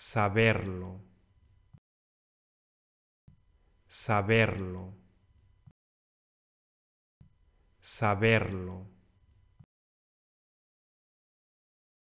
saberlo, saberlo, saberlo.